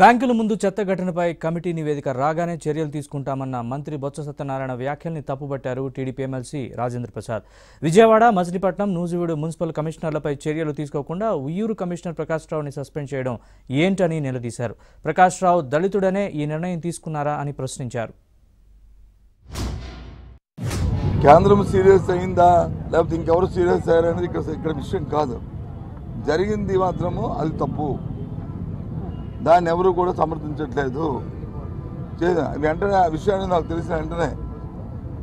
బ్యాంకుల ముందు చెత్త ఘటనపై కమిటీ నివేదిక రాగానే చర్యలు తీసుకుంటామన్న మంత్రి బొత్స సత్యనారాయణ వ్యాఖ్యల్ని తప్పుబట్టారు TDP MLC Rajendra Prasad Vijayawada Machilipatnam Nuzvid municipal కమిషనర్లపై చర్యలు తీసుకోకుండా ఉయ్యూరు కమిషనర్ ప్రకాష్ రావుని సస్పెండ్ చేయడం ఏంటని నిలదీశారు ప్రకాష్ రావు దళితుడనే ఈ నిర్ణయం తీసుకున్నారా అని ప్రశ్నించారు కేంద్రం సీరియస్ అయిందా లేకపోతే ఇంకెవరు సీరియస్ అయ్యారనేది ఇక్కడ ఇక్కడ విషయం కాదు జరిగింది మాత్రము అది తప్పు దాన్ని ఎవరు కూడా సమర్థించట్లేదు వెంటనే ఆ విషయాన్ని నాకు తెలిసిన వెంటనే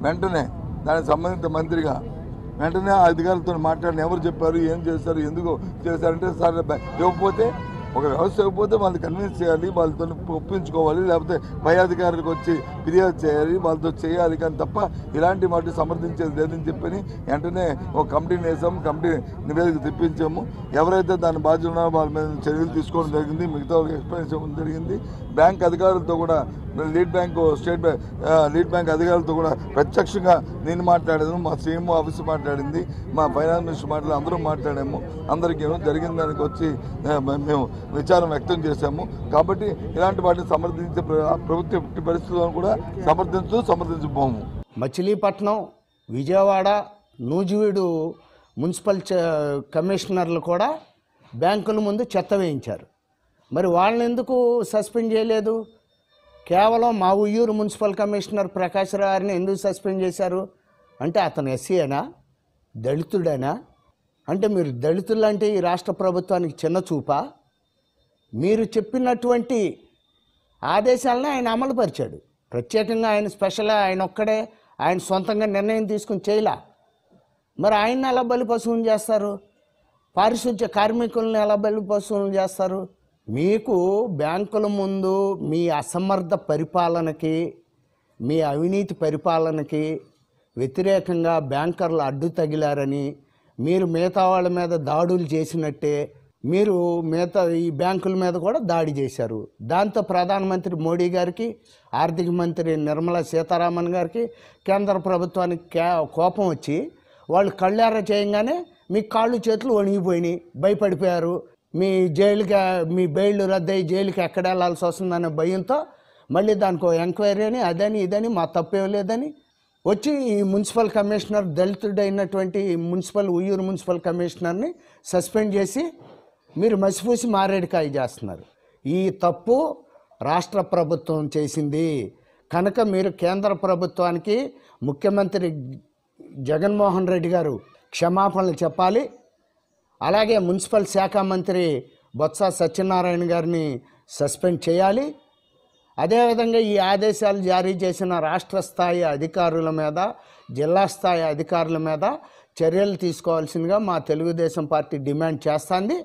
వెంటనే దానికి సంబంధిత మంత్రిగా వెంటనే ఆ అధికారులతో మాట్లాడిన ఎవరు చెప్పారు ఏం చేశారు ఎందుకు చేశారంటే సార్ ఇవ్వకపోతే ఒక వ్యవస్థ ఇవ్వకపోతే వాళ్ళు కన్విన్స్ చేయాలి వాళ్ళతో ఒప్పించుకోవాలి లేకపోతే పై అధికారులకు వచ్చి ఫిర్యాదు చేయాలి వాళ్ళతో చేయాలి కానీ తప్ప ఇలాంటి వాటిని సమర్థించేది లేదని చెప్పని వెంటనే ఒక కమిటీని వేసాము కమిటీ నివేదిక తెప్పించాము ఎవరైతే దాని బాధ్యత ఉన్నారో వాళ్ళ మీద చర్యలు తీసుకోవడం జరిగింది మిగతా వాళ్ళకి ఎక్స్ప్లెయిన్ చేయడం జరిగింది బ్యాంక్ అధికారులతో కూడా lead bank state bank lead bank అధికారులతో కూడా ప్రత్యక్షంగా నేను మాట్లాడాను మా సీఎం ఆఫీస్ మాట్లాడింది మా ఫైనాన్స్ మినిస్టర్ మాట్లాడి అందరూ మాట్లాడాము అందరికీ ఏమో జరిగిన దానికి వచ్చి మేము విచారం వ్యక్తం చేశాము కాబట్టి ఇలాంటి వాటిని సమర్థించే ప్రభుత్వ పరిస్థితుల్లో కూడా కూడా సమర్థించు సమర్థించబోము మచిలీపట్నం విజయవాడ నూజివీడు మున్సిపల్ కమిషనర్లు కూడా బ్యాంకుల ముందు చెత్త వేయించారు మరి వాళ్ళని ఎందుకు సస్పెండ్ చేయలేదు కేవలం మా ఉయ్యూరు మున్సిపల్ కమిషనర్ ప్రకాష్ గారిని ఎందుకు సస్పెండ్ చేశారు అంటే అతను ఎస్సీనా దళితుడేనా అంటే మీరు దళితులు అంటే ఈ రాష్ట్ర ప్రభుత్వానికి చిన్న చూపా మీరు చెప్పినటువంటి ఆదేశాలను ఆయన అమలుపరిచాడు ప్రత్యేకంగా ఆయన స్పెషల్ ఆయన ఒక్కడే ఆయన సొంతంగా నిర్ణయం తీసుకుని చేయలే మరి ఆయన్ని ఎలా బలి పశువులు చేస్తారు పారిశుద్ధ్య కార్మికులను ఎలా బలి పశువులు చేస్తారు మీకు బ్యాంకుల ముందు మీ అసమర్థ పరిపాలనకి మీ అవినీతి పరిపాలనకి వ్యతిరేకంగా బ్యాంకర్లు అడ్డు తగిలారని మీరు మిగతా వాళ్ళ మీద దాడులు చేసినట్టే మీరు మిగతా ఈ బ్యాంకుల మీద కూడా దాడి చేశారు దాంతో ప్రధానమంత్రి మోడీ గారికి ఆర్థిక మంత్రి నిర్మలా సీతారామన్ గారికి కేంద్ర ప్రభుత్వానికి కోపం వచ్చి వాళ్ళు కళ్ళార చేయంగానే మీ కాళ్ళు చేతులు వణిగిపోయినాయి భయపడిపోయారు మీ జైలుకి మీ బెయిల్ రద్దయి జైలుకి ఎక్కడ వెళ్ళాల్సి వస్తుందనే భయంతో మళ్ళీ దానికి ఎంక్వైరీ అని అదని ఇదని మా తప్పేం లేదని వచ్చి ఈ మున్సిపల్ కమిషనర్ దళితుడైనటువంటి మున్సిపల్ ఉయ్యూరు మున్సిపల్ కమిషనర్ని సస్పెండ్ చేసి మీరు మసిపూసి మారేడుకాయ చేస్తున్నారు ఈ తప్పు రాష్ట్ర ప్రభుత్వం చేసింది కనుక మీరు కేంద్ర ప్రభుత్వానికి ముఖ్యమంత్రి జగన్మోహన్ రెడ్డి గారు క్షమాపణలు చెప్పాలి అలాగే మున్సిపల్ శాఖ మంత్రి బొత్స సత్యనారాయణ గారిని సస్పెండ్ చేయాలి అదేవిధంగా ఈ ఆదేశాలు జారీ చేసిన రాష్ట్ర స్థాయి అధికారుల మీద జిల్లా స్థాయి అధికారుల మీద చర్యలు తీసుకోవాల్సిందిగా మా తెలుగుదేశం పార్టీ డిమాండ్ చేస్తుంది